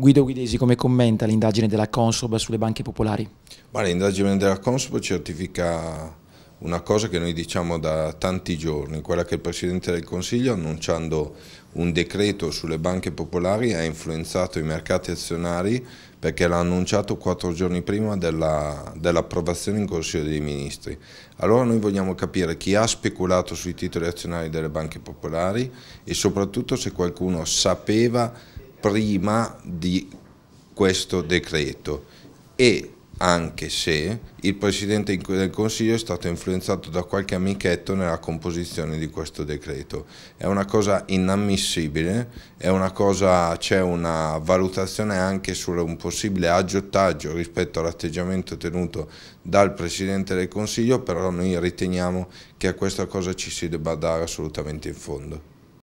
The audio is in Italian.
Guido Guidesi come commenta l'indagine della Consob sulle banche popolari? l'indagine della Consob certifica una cosa che noi diciamo da tanti giorni, quella che il Presidente del Consiglio annunciando un decreto sulle banche popolari ha influenzato i mercati azionari perché l'ha annunciato quattro giorni prima dell'approvazione dell in Consiglio dei Ministri. Allora noi vogliamo capire chi ha speculato sui titoli azionari delle banche popolari e soprattutto se qualcuno sapeva prima di questo decreto e anche se il Presidente del Consiglio è stato influenzato da qualche amichetto nella composizione di questo decreto. È una cosa inammissibile, c'è una valutazione anche su un possibile aggiottaggio rispetto all'atteggiamento tenuto dal Presidente del Consiglio, però noi riteniamo che a questa cosa ci si debba dare assolutamente in fondo.